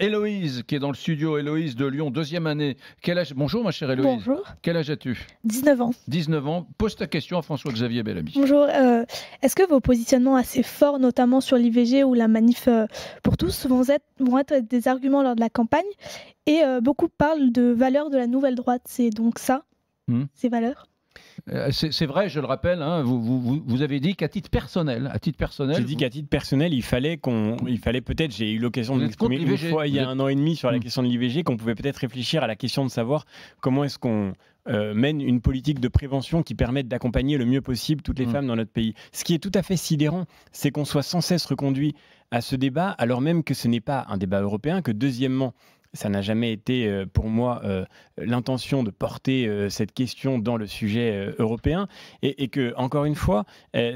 Héloïse, qui est dans le studio, Héloïse de Lyon, deuxième année. Quel âge... Bonjour ma chère Héloïse. Bonjour. Quel âge as-tu 19 ans. 19 ans. Pose ta question à François-Xavier Bellamy. Bonjour. Euh, est-ce que vos positionnements assez forts, notamment sur l'IVG ou la manif euh, pour tous, vont être, des arguments lors de la campagne Et euh, beaucoup parlent de valeurs de la nouvelle droite. C'est donc ça, hmm. ces valeurs euh, c'est vrai, je le rappelle, hein, vous, avez dit qu'à titre personnel, à titre personnel. J'ai dit qu'à titre personnel, il fallait qu'on, il fallait peut-être, j'ai eu l'occasion de une fois il y a un an et demi sur la question de l'IVG, qu'on pouvait peut-être réfléchir à la question de savoir comment est-ce qu'on euh, mène une politique de prévention qui permette d'accompagner le mieux possible toutes les mm. femmes dans notre pays. Ce qui est tout à fait sidérant, c'est qu'on soit sans cesse reconduit à ce débat, alors même que ce n'est pas un débat européen, que deuxièmement, ça n'a jamais été euh, pour moi euh, l'intention de porter euh, cette question dans le sujet européen et, que, encore une fois,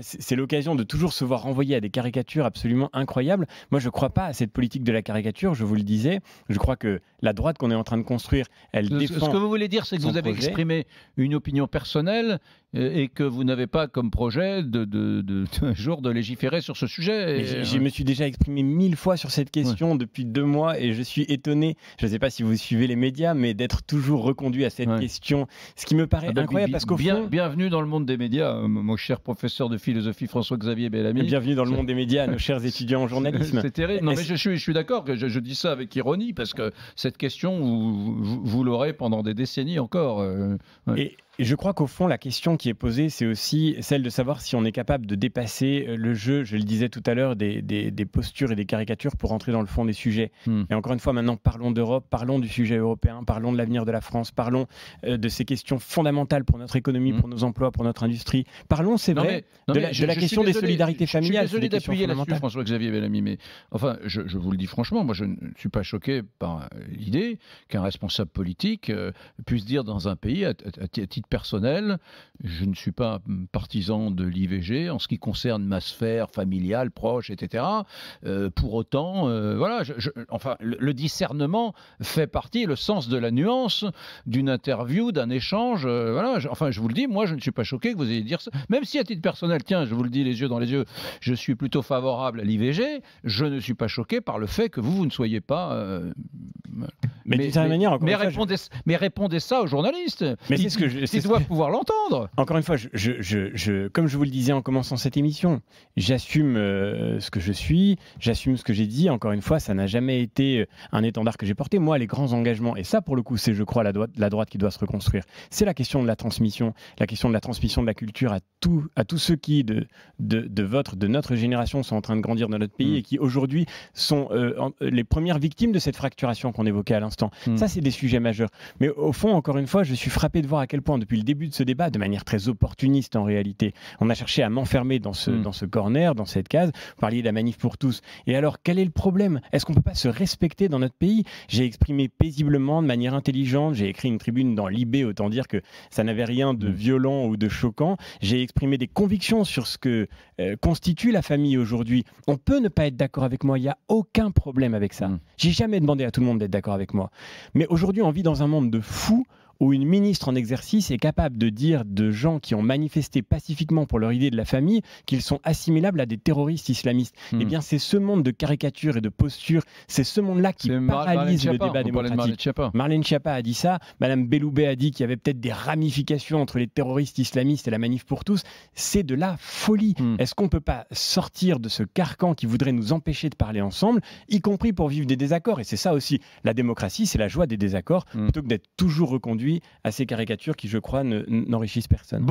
c'est l'occasion de toujours se voir renvoyer à des caricatures absolument incroyables. Moi, je ne crois pas à cette politique de la caricature, je vous le disais. Je crois que la droite qu'on est en train de construire, elle ce, défend. Ce que vous voulez dire, c'est que vous avez exprimé une opinion personnelle et que vous n'avez pas comme projet de, de, de, jour de légiférer sur ce sujet. Je me suis déjà exprimé mille fois sur cette question depuis deux mois et je suis étonné je ne sais pas si vous suivez les médias, mais d'être toujours reconduit à cette question, ce qui me paraît ah bah, incroyable parce qu'au bien, Bienvenue dans le monde des médias, euh, mon cher professeur de philosophie François-Xavier Bellamy. Bienvenue dans le monde des médias, nos chers étudiants en journalisme. C'est terrible. Non mais je, suis, je suis d'accord, je, je dis ça avec ironie, parce que cette question, vous, vous, l'aurez pendant des décennies encore. Euh, et je crois qu'au fond, la question qui est posée, c'est aussi celle de savoir si on est capable de dépasser euh, le jeu, je le disais tout à l'heure, des, des, postures et des caricatures pour entrer dans le fond des sujets. Hmm. Et encore une fois, maintenant, parlons d'Europe, parlons du sujet européen, parlons de l'avenir de la France, parlons euh, de ces questions fondamentales pour notre économie, hmm. pour nos emplois, pour notre industrie. Parlons, c'est vrai, de, la, question des solidarités familiales. Je suis désolé d'appuyer François-Xavier Bellamy, mais enfin, je, vous le dis franchement, moi, je ne suis pas choqué par euh, l'idée qu'un responsable politique puisse dire dans un pays, à titre personnel, je ne suis pas partisan de l'IVG en ce qui concerne ma sphère familiale, proche, etc. Euh, pour autant, euh, voilà, je, enfin, le, discernement fait partie, le sens de la nuance d'une interview, d'un échange. Euh, voilà, enfin, je vous le dis, moi, je ne suis pas choqué que vous ayez dit ça. Même si à titre personnel, tiens, je vous le dis les yeux dans les yeux, je suis plutôt favorable à l'IVG. Je ne suis pas choqué par le fait que vous, vous ne soyez pas. mais, mais, manière, mais, répondez, mais répondez ça aux journalistes. Mais c'est ce que je, pouvoir l'entendre. Encore une fois, je, je, comme je vous le disais en commençant cette émission, j'assume euh, ce que je suis, j'assume ce que j'ai dit. Encore une fois, ça n'a jamais été euh, un étendard que j'ai porté. Moi, les grands engagements, et ça, pour le coup, c'est, je crois, la droite, la droite qui doit se reconstruire. C'est la question de la transmission, la question de la transmission de la culture à, tout, à tous ceux qui, de, de, votre, de notre génération, sont en train de grandir dans notre pays mm. et qui, aujourd'hui, sont euh, les premières victimes de cette fracturation qu'on évoquait à l'instant. Mm. Ça, c'est des sujets majeurs. Mais au fond, encore une fois, je suis frappé de voir à quel point depuis le début de ce débat de manière très opportuniste en réalité. On a cherché à m'enfermer dans ce, mm. dans ce corner, dans cette case. Vous parliez de la manif pour tous. Et alors, quel est le problème Est-ce qu'on ne peut pas se respecter dans notre pays J'ai exprimé paisiblement, de manière intelligente, j'ai écrit une tribune dans l'IB, autant dire que ça n'avait rien de mm. violent ou de choquant. J'ai exprimé des convictions sur ce que euh, constitue la famille aujourd'hui. On peut ne pas être d'accord avec moi, il n'y a aucun problème avec ça. Mm. J'ai jamais demandé à tout le monde d'être d'accord avec moi. Mais aujourd'hui, on vit dans un monde de fous où une ministre en exercice est capable de dire de gens qui ont manifesté pacifiquement pour leur idée de la famille qu'ils sont assimilables à des terroristes islamistes. Eh hmm. bien, c'est ce monde de caricatures et de postures, c'est ce monde-là qui paralyse le débat démocratique. Marlène Schiappa. a dit ça, Madame Belloubet a dit qu'il y avait peut-être des ramifications entre les terroristes islamistes et la manif pour tous. C'est de la folie. Hmm. Est-ce qu'on ne peut pas sortir de ce carcan qui voudrait nous empêcher de parler ensemble, y compris pour vivre des désaccords Et c'est ça aussi, la démocratie, c'est la joie des désaccords, hmm. plutôt que d'être toujours reconduit à ces caricatures qui, je crois, n'enrichissent personne.